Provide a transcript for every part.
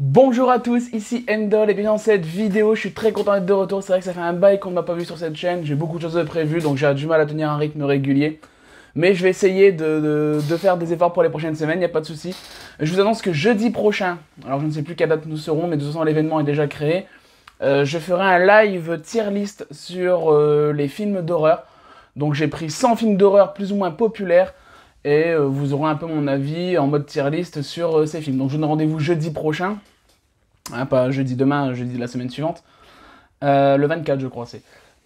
Bonjour à tous, ici Endol et bien dans cette vidéo je suis très content d'être de retour, c'est vrai que ça fait un bail qu'on ne m'a pas vu sur cette chaîne, j'ai beaucoup de choses prévues donc j'ai du mal à tenir un rythme régulier. Mais je vais essayer de, faire des efforts pour les prochaines semaines, il n'y a pas de souci. Je vous annonce que jeudi prochain, alors je ne sais plus quelle date nous serons, mais de toute façon l'événement est déjà créé, euh, je ferai un live tier list sur euh, les films d'horreur. Donc j'ai pris 100 films d'horreur plus ou moins populaires et euh, vous aurez un peu mon avis en mode tier list sur euh, ces films. Donc je vous donne rendez-vous jeudi prochain, hein, pas jeudi demain, jeudi de la semaine suivante, euh, le 24 je crois c'est.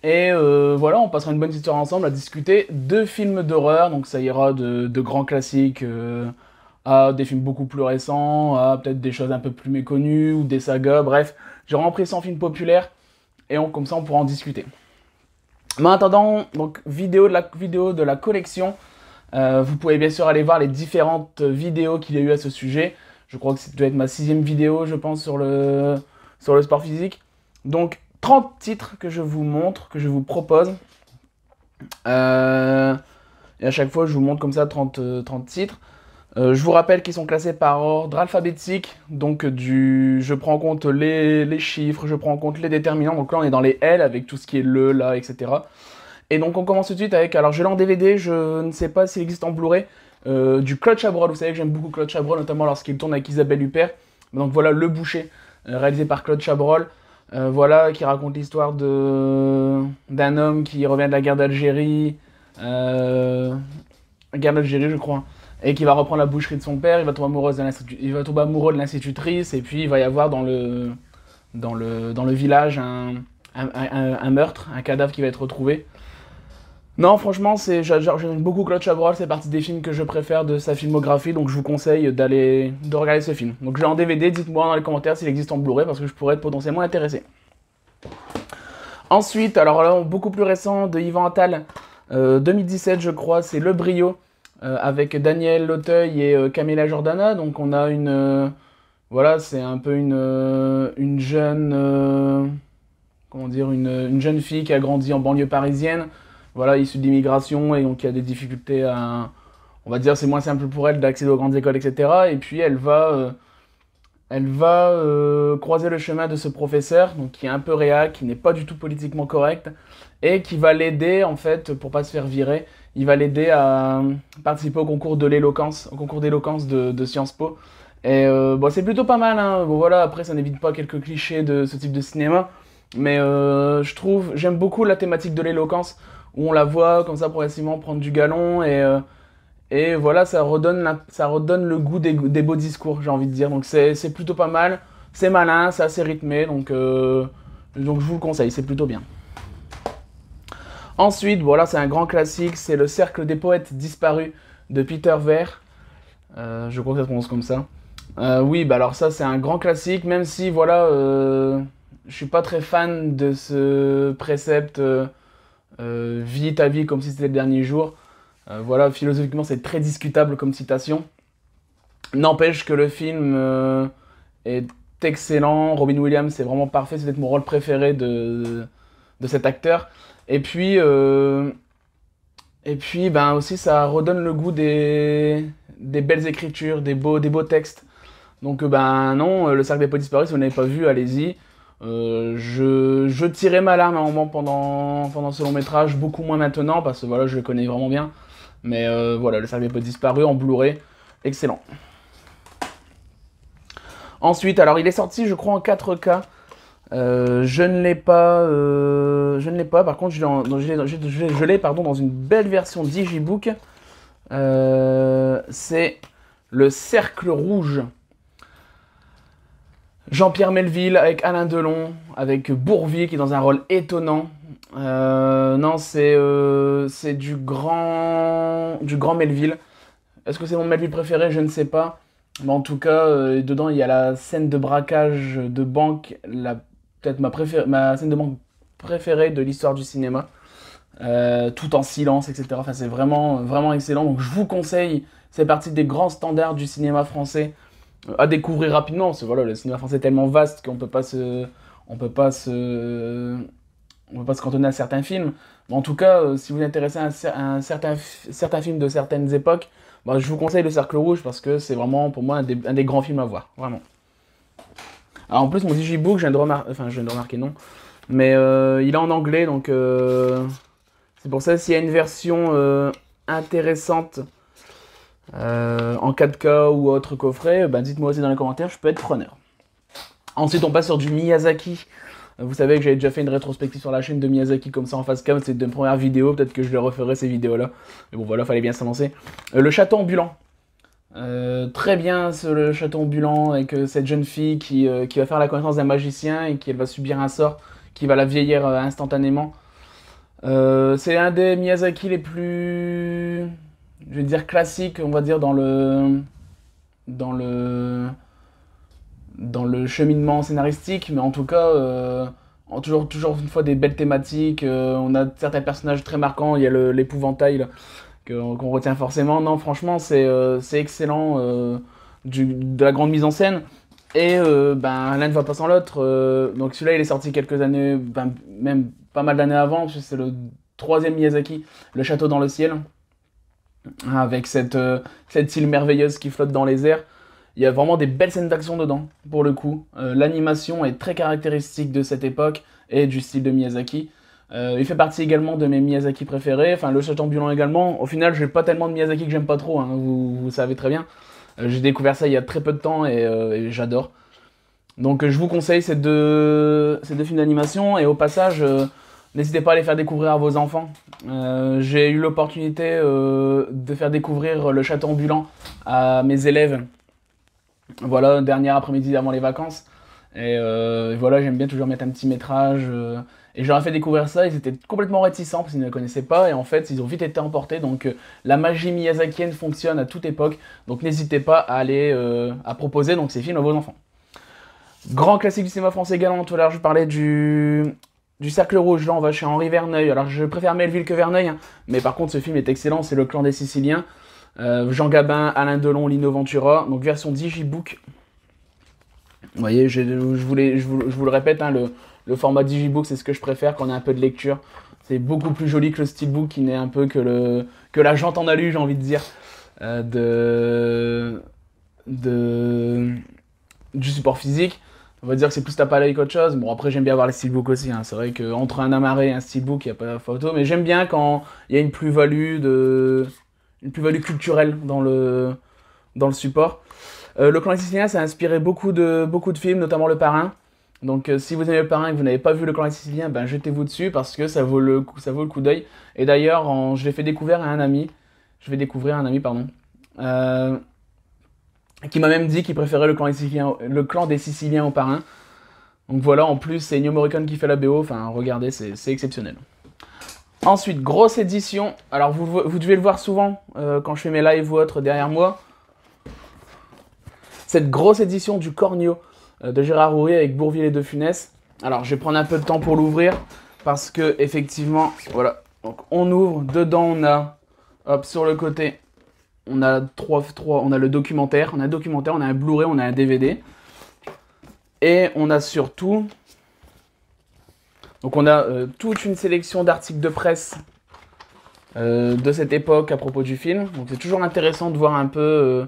Et voilà, on passera une bonne histoire ensemble à discuter de films d'horreur, donc ça ira de, grands classiques à des films beaucoup plus récents, à peut-être des choses un peu plus méconnues ou des sagas, bref, j'ai vraiment pris 100 films populaires et on, comme ça on pourra en discuter. Mais en attendant, donc vidéo de la, vidéo de la collection, euh, vous pouvez bien sûr aller voir les différentes vidéos qu'il y a eu à ce sujet. Je crois que ça doit être ma sixième vidéo, je pense, sur le, sport physique. Donc, 30 titres que je vous montre, que je vous propose. Euh, et à chaque fois, je vous montre comme ça 30, euh, titres. je vous rappelle qu'ils sont classés par ordre alphabétique, donc du, je prends en compte les, les, chiffres, je prends en compte les déterminants, donc là on est dans les L avec tout ce qui est le, là, etc. Et donc on commence tout de suite avec, alors je l'ai en DVD, je ne sais pas s'il existe en Blu-ray, euh, du Claude Chabrol. Vous savez que j'aime beaucoup Claude Chabrol, notamment lorsqu'il tourne avec Isabelle Huppert. Donc voilà Le Boucher, euh, réalisé par Claude Chabrol. Euh, voilà, qui raconte l'histoire de d'un homme qui revient de la guerre d'Algérie, guerre d'Algérie je crois, et qui va reprendre la boucherie de son père. Il va tomber, amoureux de l'institutrice, et puis il va y avoir dans le dans le dans le village un meurtre, un cadavre qui va être retrouvé. Non, franchement, c'est j'aime beaucoup Claude Chabrol, c'est partie des films que je préfère de sa filmographie, donc je vous conseille d'aller de regarder ce film. Donc j'ai en DVD, dites-moi dans les commentaires s'il existe en Blu-ray parce que je pourrais être potentiellement intéressé. Ensuite, alors là, beaucoup plus récent de Yvan Attal, 2017 euh, je crois, c'est Le Brio euh, avec Daniel Loteuil et euh, Camilla Jordana. Donc on a une voilà, c'est un peu une une jeune comment dire une, une jeune fille qui a grandi en banlieue parisienne voilà, issue d'immigration et donc qui a des difficultés à. On va dire c'est moins simple pour elle d'accéder aux grandes écoles, etc. Et puis elle va, euh, elle va euh, croiser le chemin de ce professeur, donc qui est un peu réac, qui n'est pas du tout politiquement correct, et qui va l'aider en fait pour pas se faire virer. Il va l'aider à participer au concours de l'éloquence, au concours d'éloquence de, Sciences Po. Et euh, bon, c'est plutôt pas mal. Hein. Bon voilà, après ça n'évite pas quelques clichés de ce type de cinéma, mais je trouve, j'aime beaucoup la thématique de l'éloquence où on la voit comme ça progressivement prendre du galon et, euh, et voilà, ça redonne, ça redonne le goût des, beaux discours, j'ai envie de dire. Donc c'est plutôt pas mal, c'est malin, c'est assez rythmé, donc, euh, donc je vous le conseille, c'est plutôt bien. Ensuite, voilà, c'est un grand classique, c'est le Cercle des poètes disparus de Peter Ver. Euh, je crois que ça se prononce comme ça. oui, bah alors ça c'est un grand classique, même si voilà, je suis pas très fan de ce précepte euh, « Vie ta vie comme si c'était le dernier jour. Euh, voilà, philosophiquement, c'est très discutable comme citation. N'empêche que le film euh, est excellent. Robin Williams, c'est vraiment parfait. C'est peut-être mon rôle préféré de, cet acteur. Et puis, et puis ben, aussi, ça redonne le goût des, des belles écritures, des beaux, des beaux textes. Donc, ben non, Le Cercle n'est pas disparu », si vous n'avez pas vu, allez-y. Euh, je, tirais ma larme à un moment pendant, pendant ce long métrage, beaucoup moins maintenant parce que voilà, je le connais vraiment bien. Mais euh, voilà, le service disparu en Blu-ray, excellent. Ensuite, alors il est sorti, je crois, en 4K. Euh, je ne l'ai pas, je ne l'ai pas. Par contre, je l'ai, dans une belle version book c'est le cercle rouge Jean-Pierre Melville avec Alain Delon, avec Bourvil qui est dans un rôle étonnant. Euh, non, euh, c'est du grand du grand Melville. Est-ce que c'est mon Melville préféré Je ne sais pas. Mais en tout cas, euh, dedans il y a la scène de braquage de banque, la peut-être ma ma scène de banque préférée de l'histoire du cinéma. tout en silence, etc. Enfin, c'est vraiment vraiment excellent. Donc je vous conseille. C'est parti des grands standards du cinéma français euh, à découvrir rapidement. Parce voilà, le cinéma français est tellement vaste qu'on peut pas se, on peut pas se, on peut pas se cantonner à certains films. en tout cas, euh, si vous êtes intéressez à, certains, films de certaines époques, bah, je vous conseille Le Cercle Rouge parce que c'est vraiment pour moi un des, grands films à voir, vraiment. Alors en plus, mon digibook, je viens de remarquer, enfin je viens de remarquer non, mais euh, il est en anglais donc c'est pour ça s'il y a une version intéressante euh, en 4K ou autre coffret, euh, ben dites-moi aussi dans les commentaires, je peux être preneur. Ensuite, on passe sur du Miyazaki. Euh, vous savez que j'avais déjà fait une rétrospective sur la chaîne de Miyazaki comme ça en face cam, c'est une première vidéo, peut-être que je le referai ces vidéos-là. Mais bon voilà, fallait bien s'en euh, le château ambulant. très bien ce, le château ambulant avec cette jeune fille qui, va faire la connaissance d'un magicien et qui va subir un sort qui va la vieillir instantanément. c'est un des Miyazaki les plus je vais dire classique, on va dire dans le dans le dans le cheminement scénaristique, mais en tout cas euh, toujours toujours une fois des belles thématiques. Euh, on a certains personnages très marquants. Il y a l'épouvantail qu'on retient forcément. Non, franchement, c'est euh, excellent du, de la grande mise en scène. Et ben l'un ne va pas sans l'autre. donc celui-là, il est sorti quelques années, ben, même pas mal d'années avant, c'est le troisième Miyazaki, Le Château dans le ciel avec cette, euh, cette île merveilleuse qui flotte dans les airs. Il y a vraiment des belles scènes d'action dedans, pour le coup. Euh, l'animation est très caractéristique de cette époque et du style de Miyazaki. Euh, il fait partie également de mes Miyazaki préférés, enfin le chat ambulant également. Au final, j'ai pas tellement de Miyazaki que j'aime pas trop, hein, vous, vous, savez très bien. j'ai découvert ça il y a très peu de temps et, j'adore. Donc je vous conseille ces deux, ces deux films d'animation et au passage... N'hésitez pas à les faire découvrir à vos enfants. Euh, j'ai eu l'opportunité euh, de faire découvrir le château ambulant à mes élèves. Voilà, dernier après-midi avant les vacances. Et euh, voilà, j'aime bien toujours mettre un petit métrage. et je leur ai fait découvrir ça, ils étaient complètement réticents parce qu'ils ne le connaissaient pas. Et en fait, ils ont vite été emportés. Donc la magie miyazakienne fonctionne à toute époque. Donc n'hésitez pas à aller à proposer donc, ces films à vos enfants. Grand classique du cinéma français également, tout à l'heure je parlais du du Cercle Rouge, là on va chez Henri Verneuil. Alors je préfère Melville que Verneuil, hein. mais par contre ce film est excellent, c'est Le Clan des Siciliens. Euh, Jean Gabin, Alain Delon, Lino Ventura, donc version Digibook. Vous voyez, je, voulais, je, vous, le répète, hein, le, format Digibook, c'est ce que je préfère quand on a un peu de lecture. C'est beaucoup plus joli que le Steelbook qui n'est un peu que, le, que la jante en alu, j'ai envie de dire, euh, de, de, du support physique on va dire que c'est plus tape à qu'autre chose. Bon, après, j'aime bien avoir les steelbooks aussi. Hein. C'est vrai qu'entre un amarré et un steelbook, il n'y a pas de photo. Mais j'aime bien quand il y a une plus-value de... une plus-value culturelle dans le, dans le support. Euh, le clan sicilien, ça a inspiré beaucoup de, beaucoup de films, notamment Le Parrain. Donc, euh, si vous aimez Le Parrain et que vous n'avez pas vu Le clan Sicilien, ben, jetez-vous dessus parce que ça vaut le coup, ça vaut le coup d'œil. Et d'ailleurs, je l'ai fait découvrir à un ami. Je vais découvrir un ami, pardon. Euh qui m'a même dit qu'il préférait le clan, des Siciliens, le clan au parrain. Donc voilà, en plus, c'est New Morricone qui fait la BO. Enfin, regardez, c'est exceptionnel. Ensuite, grosse édition. Alors, vous, devez le voir souvent euh, quand je fais mes lives ou autres derrière moi. Cette grosse édition du Cornio euh, de Gérard Roury avec Bourville et De Funès. Alors, je vais prendre un peu de temps pour l'ouvrir parce que, effectivement, voilà. Donc, on ouvre. Dedans, on a, hop, sur le côté, on a trois, trois, on a le documentaire, on a un documentaire, on a un Blu-ray, on a un DVD. Et on a surtout, donc on a euh, toute une sélection d'articles de presse euh, de cette époque à propos du film. Donc c'est toujours intéressant de voir un peu, euh,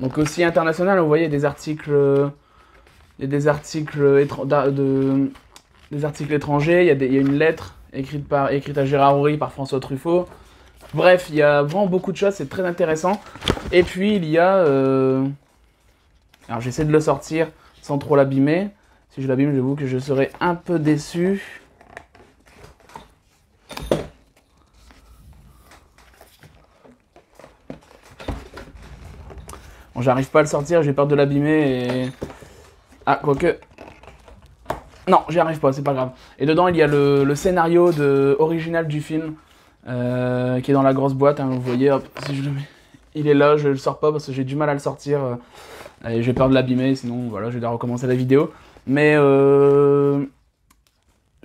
donc aussi international, vous voyez des articles, des articles de, des articles étrangers, il y, a une lettre écrite par écrite à Gérard Horry par François Truffaut. Bref, il y a vraiment beaucoup de choses, c'est très intéressant. Et puis il y a... Euh, alors j'essaie de le sortir sans trop l'abîmer. Si je l'abîme, j'avoue que je serai un peu déçu. Bon, j'arrive pas à le sortir, j'ai peur de l'abîmer et... Ah, quoique... Non, j'y arrive pas, c'est pas grave. Et dedans, il y a le, scénario original du film euh, qui est dans la grosse boîte. Hein, vous voyez, hop, il est là, je le sors pas parce que j'ai du mal à le sortir. Euh, et j'ai peur de l'abîmer, sinon voilà, je vais devoir recommencer la vidéo. Mais euh,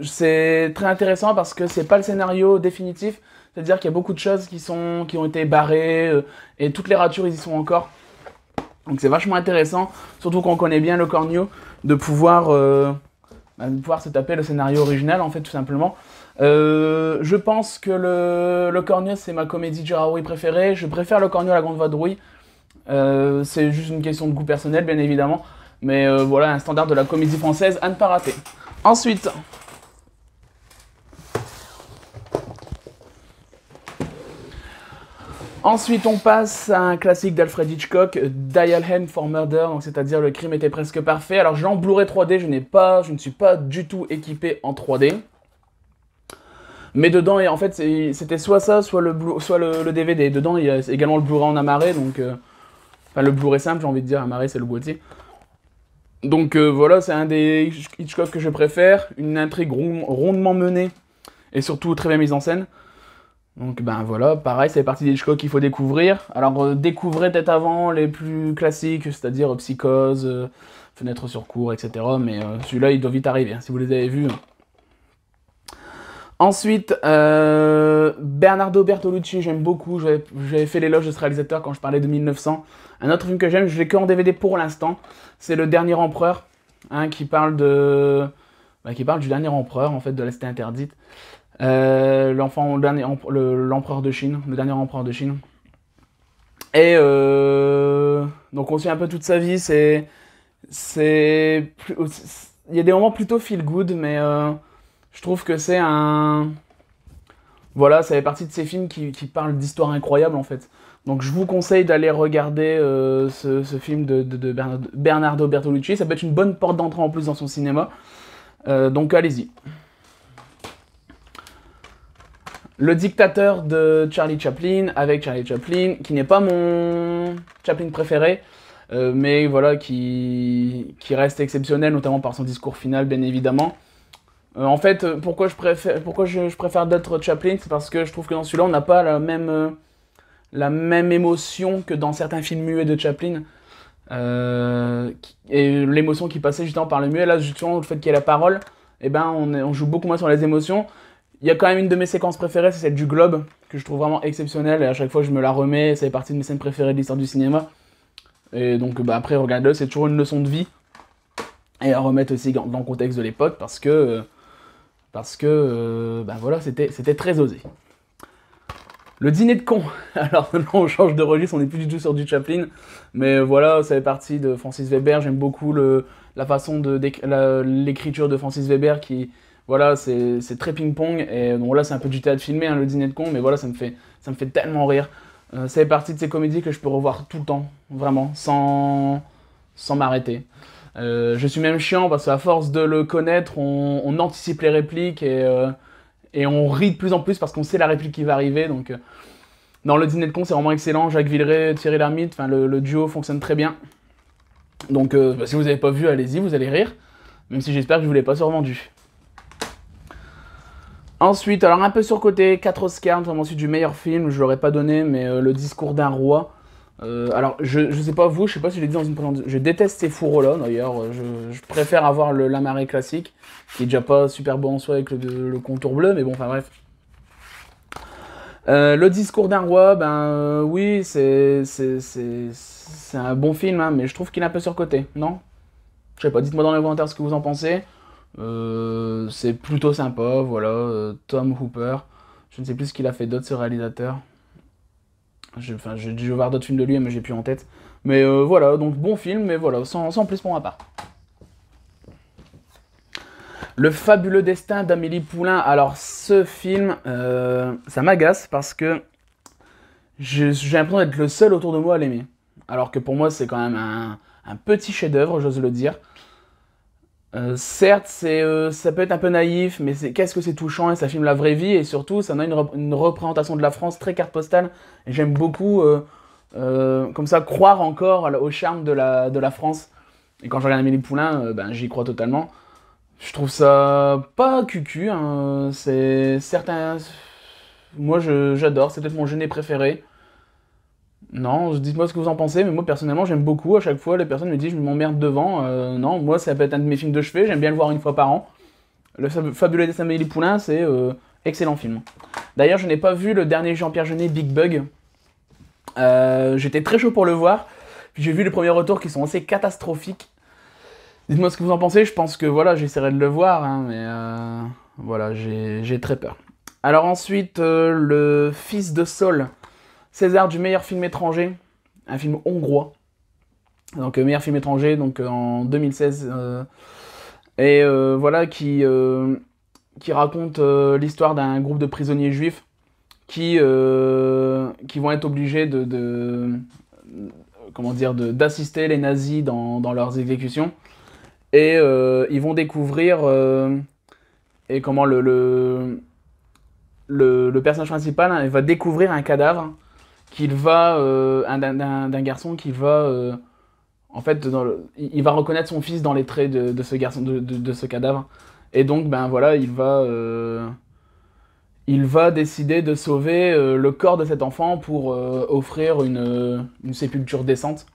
c'est très intéressant parce que c'est pas le scénario définitif. C'est-à-dire qu'il y a beaucoup de choses qui, sont, qui ont été barrées et toutes les ratures, ils y sont encore. Donc c'est vachement intéressant, surtout qu'on connaît bien le cornio, de pouvoir, bah, de pouvoir se taper le scénario original en fait tout simplement. Euh, je pense que le, le c'est ma comédie de préférée. Je préfère le Cornio à la Grande de Rouille. Euh, c'est juste une question de goût personnel, bien évidemment. Mais euh, voilà, un standard de la comédie française à ne pas rater. Ensuite. Ensuite, on passe à un classique d'Alfred Hitchcock, Dial Hand for Murder, c'est-à-dire le crime était presque parfait. Alors, l'ai en Blu-ray 3D, je pas, je ne suis pas du tout équipé en 3D. Mais dedans, et en fait, c'était soit ça, soit le, DVD, soit le, DVD. Dedans, il y a également le Blu-ray en amarré, donc. Euh, enfin, le Blu-ray simple, j'ai envie de dire, amarré, c'est le boîtier. Donc euh, voilà, c'est un des Hitchcock que je préfère. Une intrigue rondement menée et surtout très bien mise en scène. Donc ben voilà, pareil, c'est partie des Hitchcock qu'il faut découvrir. Alors euh, découvrez peut-être avant les plus classiques, c'est-à-dire Psychose, Fenêtre sur cours, etc. Mais celui-là, il doit vite arriver. Hein, si vous les avez vus, hein. Ensuite, euh, Bernardo Bertolucci, j'aime beaucoup. J'avais fait l'éloge de ce réalisateur quand je parlais de 1900. Un autre film que j'aime, je l'ai que en DVD pour l'instant, c'est Le Dernier Empereur, hein, qui parle de, bah, qui parle du dernier empereur en fait de la interdite, euh, l'enfant, l'empereur de Chine, le dernier empereur de Chine. Et euh, donc on suit un peu toute sa vie. C'est, c'est, il y a des moments plutôt feel good, mais je trouve que c'est un. Voilà, ça fait partie de ces films qui, parlent d'histoires incroyables en fait. Donc je vous conseille d'aller regarder euh, ce, film de, Bernardo Bertolucci. Ça peut être une bonne porte d'entrée en plus dans son cinéma. Euh, donc allez-y. Le dictateur de Charlie Chaplin, avec Charlie Chaplin, qui n'est pas mon Chaplin préféré, euh, mais voilà, qui, qui reste exceptionnel, notamment par son discours final, bien évidemment. Euh, en fait, euh, pourquoi je préfère, pourquoi je, préfère d'autres Chaplin, c'est parce que je trouve que dans celui-là, on n'a pas la même, euh, la même émotion que dans certains films muets de Chaplin. et l'émotion qui passait justement par le muet, là, justement, le fait qu'il y ait la parole, et eh ben, on, on, joue beaucoup moins sur les émotions. Il y a quand même une de mes séquences préférées, c'est celle du globe, que je trouve vraiment exceptionnelle, et à chaque fois, je me la remets, c'est partie de mes scènes préférées de l'histoire du cinéma. Et donc, bah, après, regarde-le, c'est toujours une leçon de vie. Et à remettre aussi dans le contexte de l'époque, parce que parce que ben voilà, c'était très osé. Le dîner de con. Alors maintenant on change de registre, on n'est plus du tout sur du Chaplin, mais voilà, ça fait partie de Francis Weber. J'aime beaucoup la façon de l'écriture de Francis Weber qui, voilà, c'est très ping-pong. Et bon, là c'est un peu du théâtre filmé, hein, le dîner de con, mais voilà, ça me fait, ça me fait tellement rire. Euh, ça fait partie de ces comédies que je peux revoir tout le temps, vraiment, sans, sans m'arrêter. Euh, je suis même chiant parce qu'à force de le connaître, on, anticipe les répliques euh, et, on rit de plus en plus parce qu'on sait la réplique qui va arriver. Donc, euh, dans le dîner de con, c'est vraiment excellent. Jacques Villeray, Thierry Lhermitte, le, duo fonctionne très bien. Donc, bah, si vous n'avez pas vu, allez-y, vous allez rire. Même si j'espère que je vous l'ai pas survendu. Ensuite, alors un peu surcoté, 4 Oscars, ensuite celui du meilleur film, je l'aurais pas donné, mais Le discours d'un roi. Euh, alors, je, je sais pas vous, je sais pas si je l'ai dit dans une présentation. Je déteste ces fourreaux-là, d'ailleurs. Euh, je, préfère avoir le lamaré classique, qui est déjà pas super bon en soi avec le, contour bleu, mais bon, enfin bref. Euh, le discours d'un roi, ben oui, c'est un bon film, hein, mais je trouve qu'il est un peu surcoté, non Je sais pas, dites-moi dans les commentaires ce que vous en pensez. c'est plutôt sympa, voilà. Tom Hooper, je ne sais plus ce qu'il a fait d'autre, ce réalisateur. J'ai dû voir d'autres films de lui, mais j'ai plus en tête. Mais euh, voilà, donc bon film, mais voilà, sans, plus pour ma part. Le fabuleux destin d'Amélie Poulain. Alors ce film, euh, ça m'agace parce que j'ai l'impression d'être le seul autour de moi à l'aimer. Alors que pour moi, c'est quand même un, un petit chef-d'œuvre, j'ose le dire. Euh, certes, c'est, euh, ça peut être un peu naïf, mais qu'est-ce que c'est touchant et ça filme la vraie vie et surtout, ça en a une, représentation de la France très carte postale. Et j'aime beaucoup, euh, comme ça, croire encore au charme de la, France. Et quand je regarde Amélie Poulain, ben, j'y crois totalement. Je trouve ça pas cucu, hein. c'est certain... Moi, j'adore, c'est peut-être mon jeûner préféré. Non, dites-moi ce que vous en pensez, mais moi personnellement j'aime beaucoup. À chaque fois, les personnes me disent je m'emmerde devant. Euh, non, moi ça peut être un de mes films de chevet, j'aime bien le voir une fois par an. Le Fabuleux des Samélie Poulain, c'est euh, excellent film. D'ailleurs, je n'ai pas vu le dernier Jean-Pierre Jeunet, Big Bug. Euh, j'étais très chaud pour le voir. Puis j'ai vu les premiers retours qui sont assez catastrophiques. Dites-moi ce que vous en pensez, je pense que voilà, j'essaierai de le voir, hein, mais voilà, j'ai très peur. Alors ensuite, le fils de Saul. César du meilleur film étranger, un film hongrois. Donc euh, meilleur film étranger, donc euh, en 2016. Euh, et voilà, qui, qui raconte l'histoire d'un groupe de prisonniers juifs qui, qui vont être obligés de, comment dire, d'assister les nazis dans, leurs exécutions. Et ils vont découvrir et comment le le, personnage principal hein, il va découvrir un cadavre qu'il va euh, d'un garçon qui va euh, en fait il va reconnaître son fils dans les traits de, ce garçon de, ce cadavre et donc ben voilà il va euh, il va décider de sauver le corps de cet enfant pour offrir une, une, sépulture décente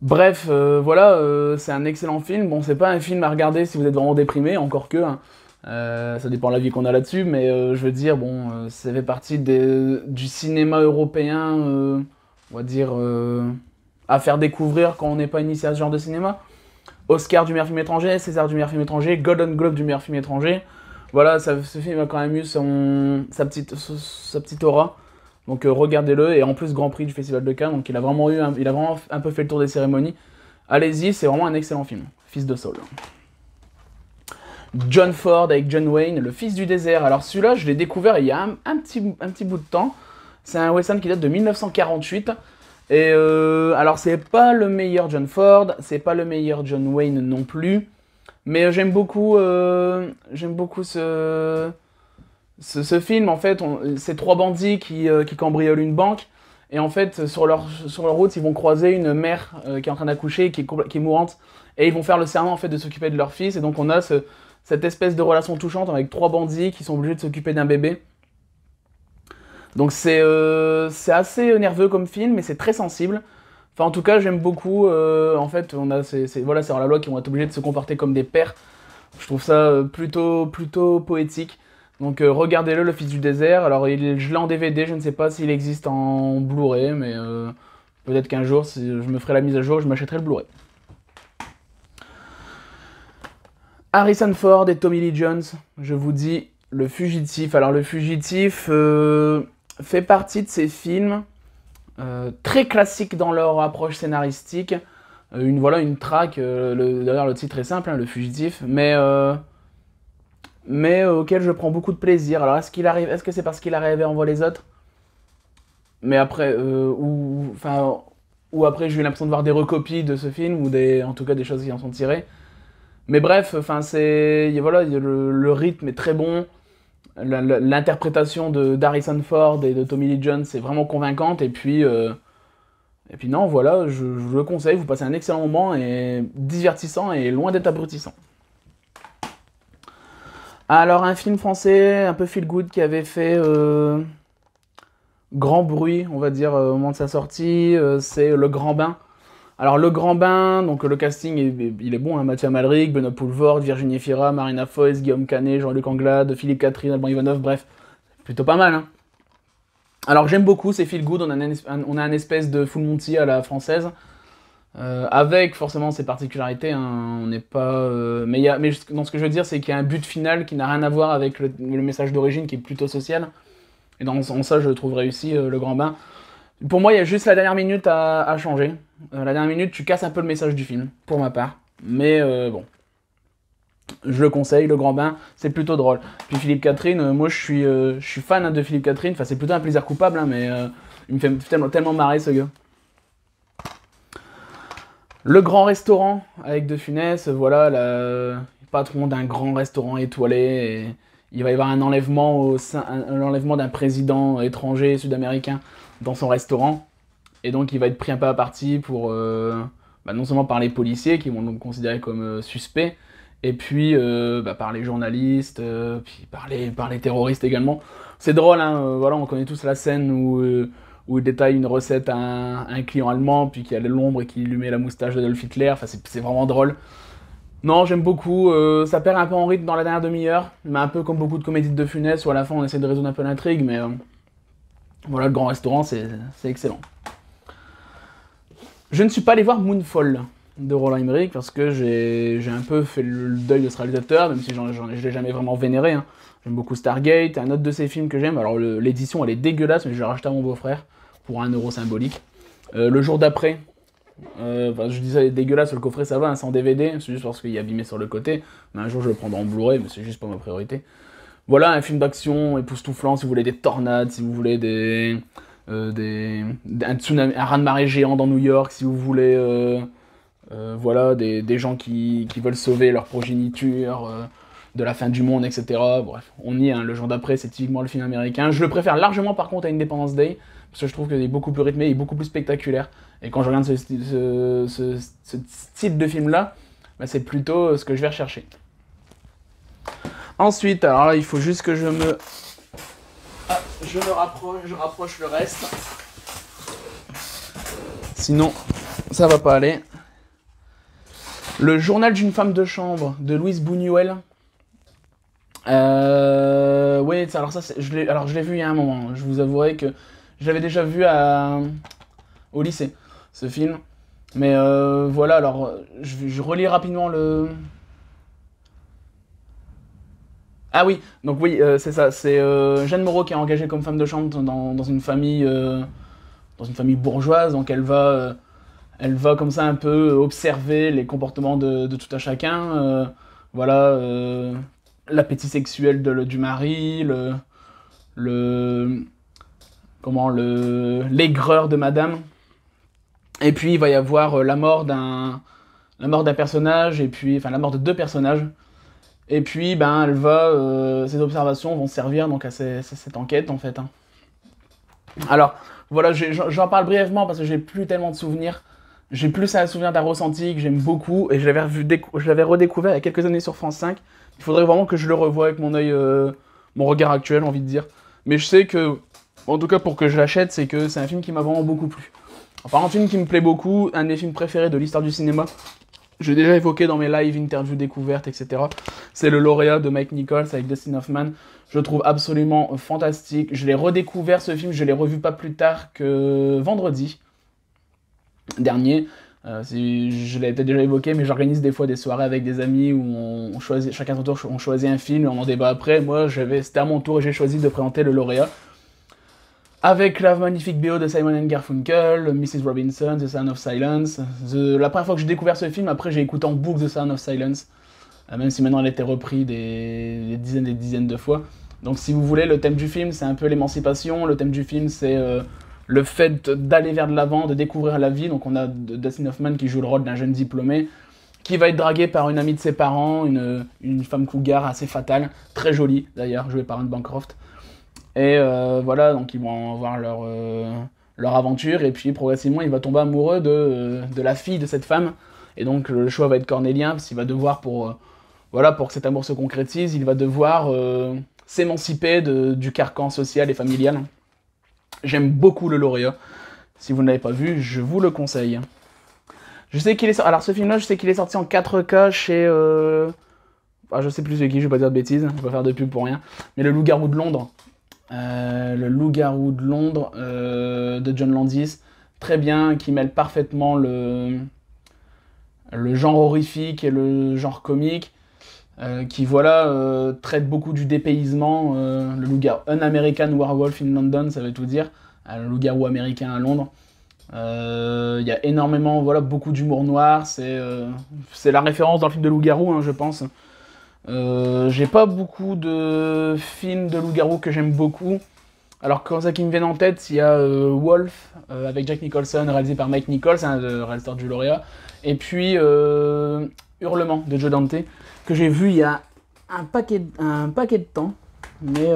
bref voilà c'est un excellent film bon c'est pas un film à regarder si vous êtes vraiment déprimé encore que hein. Euh, ça dépend de vie qu'on a là-dessus, mais euh, je veux dire, bon, euh, ça fait partie du cinéma européen, on va dire, à faire découvrir quand on n'est pas initié à ce genre de cinéma. Oscar du meilleur film étranger, César du meilleur film étranger, Golden Globe du meilleur film étranger. Voilà, ce film a quand même eu sa, petite, aura. Donc regardez-le, et en plus Grand Prix du Festival de Cannes, donc il a vraiment, eu il a vraiment un peu fait le tour des cérémonies. Allez-y, c'est vraiment un excellent film, Fils de Saul. John Ford avec John Wayne, Le Fils du désert. Alors celui-là, je l'ai découvert il y a un, petit, un petit bout de temps. C'est un western qui date de 1948. Et euh, alors c'est pas le meilleur John Ford, c'est pas le meilleur John Wayne non plus, mais euh, j'aime beaucoup, euh, beaucoup ce, ce, film en fait. ces trois bandits qui, cambriolent une banque et en fait sur leur, sur leur route ils vont croiser une mère qui est en train d'accoucher qui est, qui mourante et ils vont faire le serment en fait de s'occuper de leur fils et donc on a ce, cette espèce de relation touchante avec trois bandits qui sont obligés de s'occuper d'un bébé. Donc c'est euh, assez nerveux comme film, mais c'est très sensible. Enfin, en tout cas, j'aime beaucoup. Euh, en fait, on a voilà, c'est la loi qui vont être obligés de se comporter comme des pères. Je trouve ça euh, plutôt, plutôt poétique. Donc regardez-le, Le Fils du désert. Alors il, je l'ai en DVD, je ne sais pas s'il existe en Blu-ray, mais peut-être qu'un jour, si je me ferai la mise à jour, je m'achèterai le Blu-ray. Harrison Ford et Tommy Lee Jones, je vous dis Le Fugitif. Alors Le Fugitif euh, fait partie de ces films euh, très classiques dans leur approche scénaristique. Euh, une, voilà une traque, d'ailleurs le titre est simple, hein, Le Fugitif, mais, mais auquel je prends beaucoup de plaisir. Alors est-ce qu'il arrive, est-ce que c'est parce qu'il arrive et envoie les autres Mais après, ou, ou après j'ai eu l'impression de voir des recopies de ce film, ou des, en tout cas des choses qui en sont tirées. Mais bref, enfin c'est voilà, le, rythme est très bon. L'interprétation de Harrison Ford et de Tommy Lee Jones est vraiment convaincante. Et puis, euh, et puis non, voilà, je, le conseille. Vous passez un excellent moment et divertissant et loin d'être abrutissant. Alors un film français un peu feel good qui avait fait euh, grand bruit, on va dire, euh, au moment de sa sortie, c'est Le Grand Bain alors le grand bain, donc le casting, il est bon, hein. Mathieu Amalric, Benoît Poulvord, Virginie Fira, Marina Foïs, Guillaume Canet, Jean-Luc Anglade, Philippe Catherine, Alban Ivanov, bref, plutôt pas mal. Hein. Alors j'aime beaucoup, c'est feel good, on a, un, espèce de full monty à la française, euh, avec forcément ses particularités, hein, on n'est pas... Euh, mais, dans ce que je veux dire, c'est qu'il y a un but final qui n'a rien à voir avec le, message d'origine qui est plutôt social, et dans, ça je trouve réussi euh, le grand bain. Pour moi, il y a juste la dernière minute à, changer. Euh, la dernière minute, tu casses un peu le message du film, pour ma part. Mais euh, bon, je le conseille, Le Grand Bain, c'est plutôt drôle. Puis Philippe Catherine, euh, moi je suis, fan hein, de Philippe Catherine, enfin c'est plutôt un plaisir coupable, hein, mais il me fait tellement, marrer ce gars. Le Grand Restaurant avec De Funès, voilà, le patron d'un grand restaurant étoilé. il va y avoir un enlèvement, un enlèvement d'un président étranger sud-américain dans son restaurant. Et donc il va être pris un peu à partie pour, euh, bah, non seulement par les policiers qui vont le considérer comme euh, suspect, et puis euh, bah, par les journalistes, puis par les, par les terroristes également. C'est drôle, hein, voilà, on connaît tous la scène où, où il détaille une recette à un, client allemand, puis qu'il y a l'ombre et qu'il lui met la moustache d'Adolf Hitler, c'est vraiment drôle. Non, j'aime beaucoup. ça perd un peu en rythme dans la dernière demi-heure, mais un peu comme beaucoup de comédies de Funès, où à la fin on essaie de résoudre un peu l'intrigue, mais voilà, le grand restaurant, c'est excellent. Je ne suis pas allé voir Moonfall de Roland Emmerich parce que j'ai un peu fait le deuil de ce réalisateur, même si je ne l'ai jamais vraiment vénéré. Hein. J'aime beaucoup Stargate, un autre de ses films que j'aime. Alors l'édition elle est dégueulasse, mais je l'ai racheté à mon beau-frère pour un euro symbolique. Euh, le jour d'après, euh, je disais ça, est dégueulasse, le coffret ça va, hein, sans DVD, c'est juste parce qu'il y abîmé sur le côté. Mais un jour je le prendrai en Blu-ray, mais c'est juste pas ma priorité voilà un film d'action époustouflant, si vous voulez des tornades, si vous voulez des, euh, un, tsunami, un raz-de-marée géant dans New York, si vous voulez euh, euh, voilà, des, gens qui, veulent sauver leur progéniture de la fin du monde, etc. Bref, on y est, hein, le jour d'après, c'est typiquement le film américain. Je le préfère largement par contre à Independence Day, parce que je trouve qu'il est beaucoup plus rythmé, il est beaucoup plus spectaculaire. Et quand je regarde ce, ce, de film-là, ben, c'est plutôt ce que je vais rechercher. Ensuite, alors là, il faut juste que je me... Ah, je me rapproche, je rapproche le reste. Sinon, ça va pas aller. Le journal d'une femme de chambre de Louise Buñuel. Euh, oui, alors ça, je l'ai, alors je l'ai vu il y a un moment. Je vous avouerai que je l'avais déjà vu à, au lycée, ce film. Mais euh, voilà, alors je relis rapidement le, ah oui, donc oui, euh, c'est ça. C'est euh, Jeanne Moreau qui est engagée comme femme de chambre dans, une famille euh, dans une famille bourgeoise. Donc elle va elle va comme ça un peu observer les comportements de, tout un chacun. voilà l'appétit sexuel du mari, le comment le l'aigreur de madame. Et puis il va y avoir la mort d'un la mort d'un personnage et puis enfin la mort de deux personnages et puis, ben, elle va, euh, observations vont servir donc à, cette enquête en fait. Hein. Alors, voilà, j'en parle brièvement parce que j'ai plus tellement de souvenirs. J'ai plus à souvenir d'un ressenti que j'aime beaucoup et je l'avais redécouvert il y a quelques années sur France 5. Il faudrait vraiment que je le revoie avec mon œil, euh, mon regard actuel, envie de dire. Mais je sais que, en tout cas pour que je l'achète, c'est que c'est un film qui m'a vraiment beaucoup plu. Enfin, un film qui me plaît beaucoup, un des films préférés de l'histoire du cinéma, j'ai déjà évoqué dans mes lives, interviews découvertes, etc. C'est le lauréat de Mike Nichols avec Dustin Hoffman. Je le trouve absolument fantastique. Je l'ai redécouvert ce film, je l'ai revu pas plus tard que vendredi dernier. Euh, je l'ai peut-être déjà évoqué, mais j'organise des fois des soirées avec des amis où on, choisit, chacun son tour, on choisit un film et on en débat après. Moi, c'était à mon tour et j'ai choisi de présenter le lauréat avec la magnifique BO de Simon and Garfunkel, Mrs. Robinson, The Sound of Silence. La première fois que j'ai découvert ce film, après j'ai écouté en boucle The Sound of Silence, euh, même si maintenant elle a été reprise des... dizaines et des dizaines de fois. Donc si vous voulez, le thème du film, c'est un peu l'émancipation, le thème du film, c'est euh, le fait d'aller vers de l'avant, de découvrir la vie. Donc on a Dustin Hoffman qui joue le rôle d'un jeune diplômé, qui va être dragué par une amie de ses parents, une, une femme cougar assez fatale, très jolie d'ailleurs, jouée par Anne Bancroft. Et euh, voilà, donc ils vont avoir leur, euh, leur aventure, et puis progressivement, il va tomber amoureux euh, de, la fille de cette femme. Et donc le choix va être cornélien, parce qu'il va devoir, pour, voilà, pour que cet amour se concrétise, il va devoir s'émanciper du carcan social et familial. J'aime beaucoup le lauréat. Si vous ne l'avez pas vu, je vous le conseille. Je sais qu'il est Alors ce film-là, je sais qu'il est sorti en 4K chez... Euh... Enfin, ah, je sais plus de qui, je vais pas dire de bêtises, je vais pas faire de pub pour rien. Mais le Loup-garou de Londres, euh, le Loup-garou de Londres euh, de John Landis, très bien, qui mêle parfaitement le, le genre horrifique et le genre comique. Euh, qui voilà traite beaucoup du dépaysement, le loup-garou, un American Werewolf in London, ça veut tout dire, le loup-garou américain à Londres. Il y a énormément, voilà, beaucoup d'humour noir, c'est la référence dans le film de loup-garou, hein, je pense. Euh, j'ai pas beaucoup de films de loup-garou que j'aime beaucoup. Alors quand ça qui me vient en tête, il y a euh, Wolf euh, avec Jack Nicholson, réalisé par Mike Nichols, réalisateur du lauréat. Et puis Hurlement de Joe Dante, que j'ai vu il y a un paquet, de, temps. Mais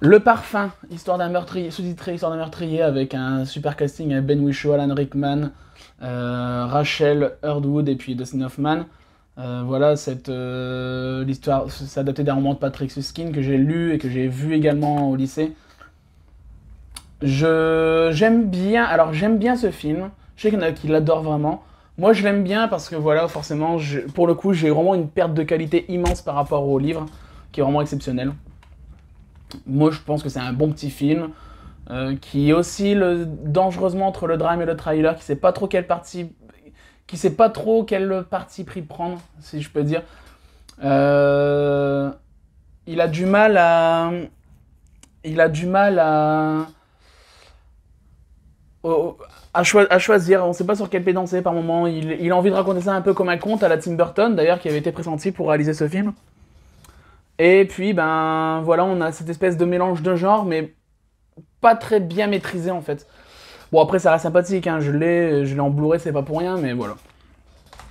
Le Parfum, Histoire d'un meurtrier, sous-titré Histoire d'un meurtrier, avec un super casting avec Ben Whishaw, Alan Rickman, euh, Rachel Hurdwood et puis Dustin Hoffman. Euh, voilà, cette euh, l'histoire, c'est adapté d'un roman de Patrick Suskin que j'ai lu et que j'ai vu également au lycée. Je j'aime bien, alors j'aime bien ce film. Je sais qu'il y qui l'adorent vraiment. Moi, je l'aime bien parce que voilà, forcément, pour le coup, j'ai vraiment une perte de qualité immense par rapport au livre, qui est vraiment exceptionnel. Moi, je pense que c'est un bon petit film. Euh, qui oscille dangereusement entre le drame et le trailer, qui sait pas trop quelle partie, qui sait pas trop quelle parti pris prendre, si je peux dire. Euh, il a du mal à, il a du mal à, à, choisir. On ne sait pas sur quel pied danser par moment. Il, il, a envie de raconter ça un peu comme un conte à la Tim Burton, d'ailleurs, qui avait été pressenti pour réaliser ce film. Et puis, ben voilà, on a cette espèce de mélange de genres, mais pas très bien maîtrisé en fait. Bon après ça reste sympathique, hein. je l'ai, je en Blu-ray, c'est pas pour rien, mais voilà.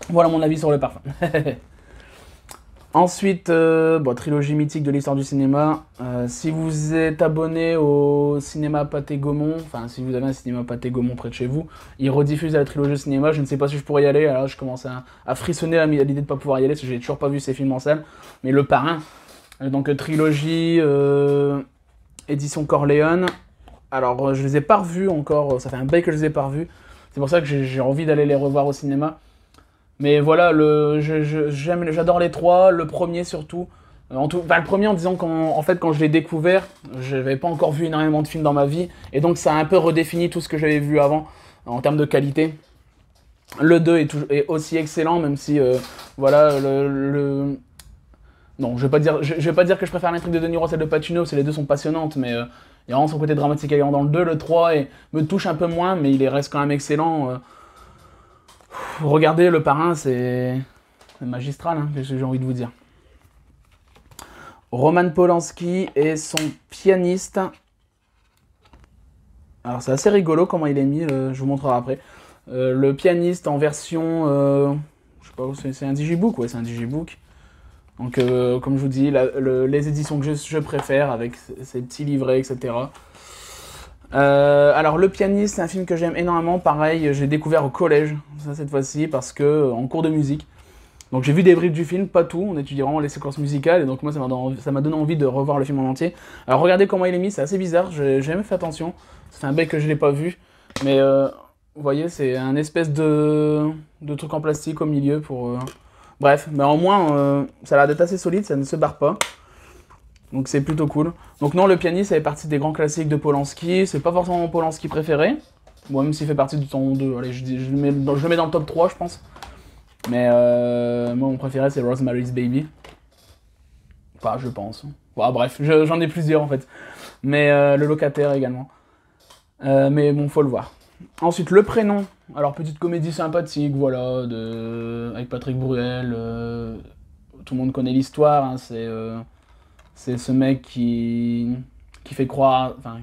Voilà mon avis sur le parfum. Ensuite, euh, trilogie mythique de l'histoire du cinéma. Euh, si vous êtes abonné au cinéma Pathé Gaumont, enfin si vous avez un cinéma Pathé Gaumont près de chez vous, il rediffuse la trilogie cinéma. Je ne sais pas si je pourrais y aller. Alors je commence à, frissonner à l'idée de ne pas pouvoir y aller parce que j'ai toujours pas vu ces films en salle. Mais Le Parrain, euh, donc trilogie, édition Corleone, alors, euh, je les ai pas revus encore, euh, ça fait un bail que je les ai pas revus. C'est pour ça que j'ai envie d'aller les revoir au cinéma. Mais voilà, j'adore les trois, le premier surtout. Euh, en tout, le premier en disant qu'en fait, quand je l'ai découvert, je n'avais pas encore vu énormément de films dans ma vie. Et donc, ça a un peu redéfini tout ce que j'avais vu avant en termes de qualité. Le 2 est, est, aussi excellent, même si, voilà, le, Non, je ne vais, pas dire que je préfère l'intrigue de Denis Ross et de Patino, c'est les deux sont passionnantes, mais il a vraiment son côté dramatique allant dans le 2, le 3 et me touche un peu moins, mais il reste quand même excellent. Euh. Regardez, le parrain, c'est magistral, hein, j'ai envie de vous dire. Roman Polanski et son pianiste. Alors c'est assez rigolo comment il est mis, euh, je vous montrerai après. Euh, le pianiste en version... je sais pas, c'est un digibook, ouais, c'est un digibook. Donc, euh, comme je vous dis, les éditions que je, préfère avec ces petits livrets, etc. Euh, alors, Le Pianiste, c'est un film que j'aime énormément. Pareil, j'ai découvert au collège, ça cette fois-ci, parce que euh, en cours de musique. Donc, j'ai vu des bribes du film, pas tout. En étudiant les séquences musicales, et donc moi, ça m'a donné, envie de revoir le film en entier. Alors, regardez comment il est mis, c'est assez bizarre. J'ai jamais fait attention. C'est un bec que je l'ai pas vu, mais vous voyez, c'est un espèce de truc en plastique au milieu pour Bref, mais au moins, euh, ça a l'air d'être assez solide, ça ne se barre pas. Donc c'est plutôt cool. Donc non, le pianiste, ça fait partie des grands classiques de Polanski. C'est pas forcément mon Polanski préféré. Moi, même s'il fait partie du temps 2. Allez, je, le mets dans, le top 3, je pense. Mais euh, moi, mon préféré, c'est Rosemary's Baby. pas je pense. Ah, bref, j'en ai plusieurs en fait. Mais euh, le locataire également. mais bon, faut le voir. Ensuite, le prénom. Alors, petite comédie sympathique, voilà, de... avec Patrick Bruel. Euh, tout le monde connaît l'histoire. Hein, euh, c'est ce mec qui, qui fait croire. Enfin,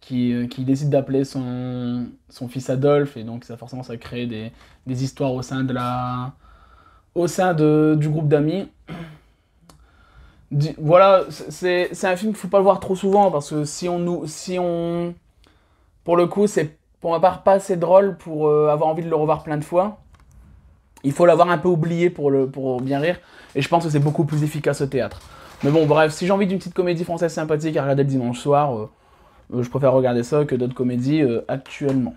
qui, euh, qui décide d'appeler son... son fils Adolphe. Et donc, ça, forcément, ça crée des, des histoires au sein, de la... au sein de... du groupe d'amis. Voilà, c'est un film qu'il ne faut pas le voir trop souvent parce que si on nous. Si on pour le coup, c'est pour ma part, pas assez drôle pour euh, avoir envie de le revoir plein de fois. Il faut l'avoir un peu oublié pour, le, pour bien rire. Et je pense que c'est beaucoup plus efficace au théâtre. Mais bon, bref, si j'ai envie d'une petite comédie française sympathique à regarder le dimanche soir, euh, euh, je préfère regarder ça que d'autres comédies actuellement.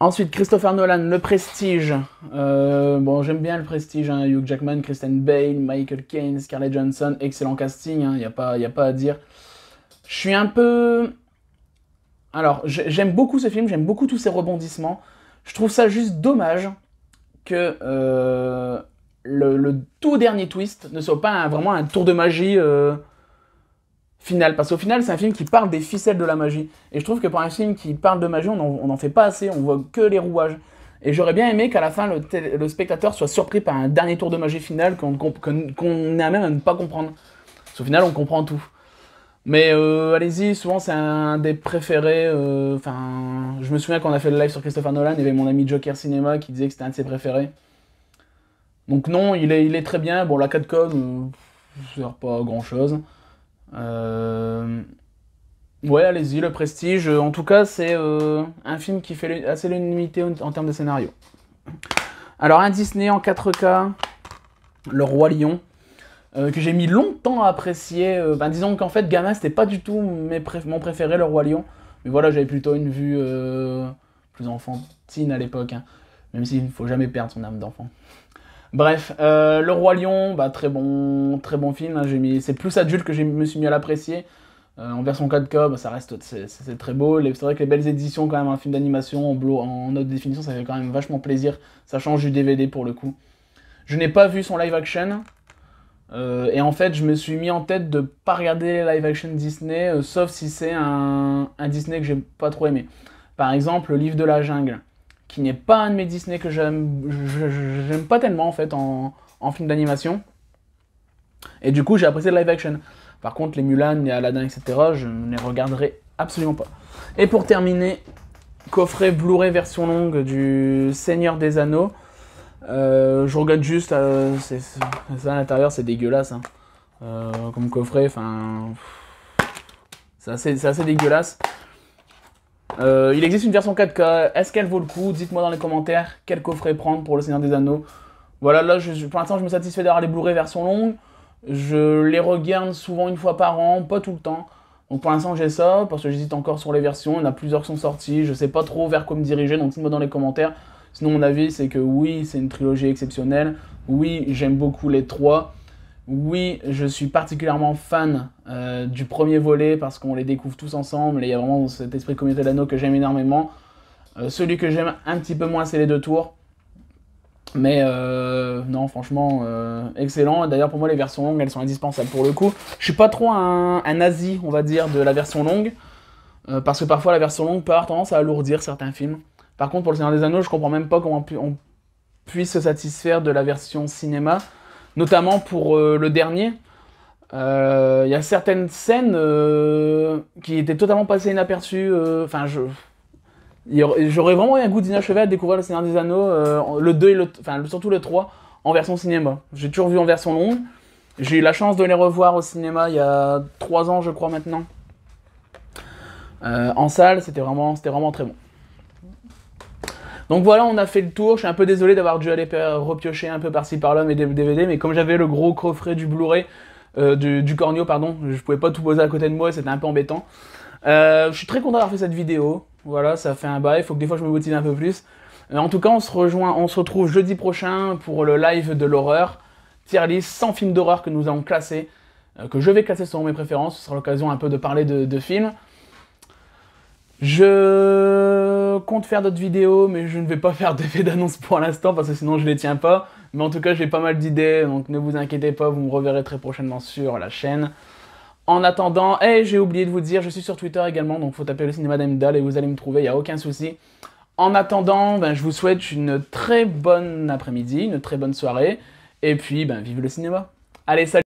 Ensuite, Christopher Nolan, Le Prestige. bon, j'aime bien Le Prestige. Hein, Hugh Jackman, Kristen Bale, Michael Caine, Scarlett Johnson, excellent casting. Il hein. n'y a, pas à dire. Je suis un peu alors, j'aime beaucoup ce film, j'aime beaucoup tous ces rebondissements. Je trouve ça juste dommage que euh, le, tout dernier twist ne soit pas vraiment un tour de magie euh, final. Parce qu'au final, c'est un film qui parle des ficelles de la magie. Et je trouve que pour un film qui parle de magie, on n'en fait pas assez, on voit que les rouages. Et j'aurais bien aimé qu'à la fin, le, spectateur soit surpris par un dernier tour de magie final qu'on qu même à ne pas comprendre. Parce qu'au final, on comprend tout. Mais euh, allez-y, souvent c'est un des préférés. Euh, enfin, je me souviens qu'on a fait le live sur Christopher Nolan, il y avait mon ami Joker Cinéma qui disait que c'était un de ses préférés. Donc non, il est, très bien. Bon, la 4 com, euh, sert pas grand chose. Ouais, allez-y, le prestige. En tout cas, c'est un film qui fait assez l'unanimité en termes de scénario. Alors, un Disney en 4K, Le Roi Lion. Euh, que j'ai mis longtemps à apprécier. Euh, ben, disons qu'en fait, gamin, c'était pas du tout mes mon préféré, le Roi Lion. Mais voilà, j'avais plutôt une vue euh, plus enfantine à l'époque. Hein. Même s'il ne faut jamais perdre son âme d'enfant. Bref, Le Roi Lion, bah, très, bon, très bon film. Hein. mis... C'est plus adulte que je me suis mis à l'apprécier. en version 4K, bah, ça reste c'est très beau. C'est vrai que les belles éditions, quand même, un film d'animation en, en, haute définition, ça fait quand même vachement plaisir. Ça change du DVD pour le coup. Je n'ai pas vu son live action. Euh, et en fait, je me suis mis en tête de pas regarder les live action Disney, euh, sauf si c'est un, Disney que j'aime pas trop aimé. Par exemple, le livre de la jungle, qui n'est pas un de mes Disney que j'aime, pas tellement en fait en, film d'animation. Et du coup, j'ai apprécié le live action. Par contre, les Mulan, les Aladdin, etc., je ne les regarderai absolument pas. Et pour terminer, coffret Blu-ray version longue du Seigneur des Anneaux. Euh, je regarde juste, euh, ça à l'intérieur c'est dégueulasse. Hein. Euh, comme coffret, enfin. C'est assez, c'est assez dégueulasse. il existe une version 4K, est-ce qu'elle vaut le coup Dites-moi dans les commentaires quel coffret prendre pour le Seigneur des Anneaux. Voilà, là je, pour l'instant je me satisfais d'avoir les Blu-ray version longue. Je les regarde souvent une fois par an, pas tout le temps. Donc pour l'instant j'ai ça, parce que j'hésite encore sur les versions, il y en a plusieurs qui sont sorties, je sais pas trop vers quoi me diriger, donc dites-moi dans les commentaires. Sinon, mon avis, c'est que oui, c'est une trilogie exceptionnelle. Oui, j'aime beaucoup les trois. Oui, je suis particulièrement fan euh, du premier volet parce qu'on les découvre tous ensemble et il y a vraiment cet esprit communauté d'anneaux que j'aime énormément. Euh, celui que j'aime un petit peu moins, c'est les deux tours. Mais euh, non, franchement, excellent. D'ailleurs, pour moi, les versions longues, elles sont indispensables pour le coup. Je suis pas trop un, nazi, on va dire, de la version longue. parce que parfois, la version longue peut avoir tendance à alourdir certains films. Par contre, pour Le Seigneur des Anneaux, je comprends même pas comment on puisse se satisfaire de la version cinéma, notamment pour euh, le dernier. Euh, il y a certaines scènes euh, qui étaient totalement passées inaperçues. Enfin, J'aurais vraiment eu un goût d'inachevé à découvrir Le Seigneur des Anneaux, le 2 et le. Enfin, surtout le 3, en version cinéma. J'ai toujours vu en version longue. J'ai eu la chance de les revoir au cinéma il y a 3 ans, je crois, maintenant. en salle, c'était vraiment, vraiment très bon. Donc voilà, on a fait le tour. Je suis un peu désolé d'avoir dû aller repiocher un peu par-ci par-là mes DVD, mais comme j'avais le gros coffret du Blu-ray, euh, du, corneau Cornio, pardon, je pouvais pas tout poser à côté de moi, c'était un peu embêtant. Euh, je suis très content d'avoir fait cette vidéo. Voilà, ça fait un bail, Il faut que des fois je me motive un peu plus. Euh, en tout cas, on se rejoint, on se retrouve jeudi prochain pour le live de l'horreur. Tier 100 films d'horreur que nous allons classer, que je vais classer selon mes préférences. Ce sera l'occasion un peu de parler de, de films. Je compte faire d'autres vidéos, mais je ne vais pas faire d'effet d'annonce pour l'instant parce que sinon je les tiens pas. Mais en tout cas, j'ai pas mal d'idées, donc ne vous inquiétez pas, vous me reverrez très prochainement sur la chaîne. En attendant, et eh, j'ai oublié de vous dire, je suis sur Twitter également, donc faut taper le cinéma d'Amdal et vous allez me trouver, il n'y a aucun souci. En attendant, ben, je vous souhaite une très bonne après-midi, une très bonne soirée, et puis ben, vive le cinéma. Allez, salut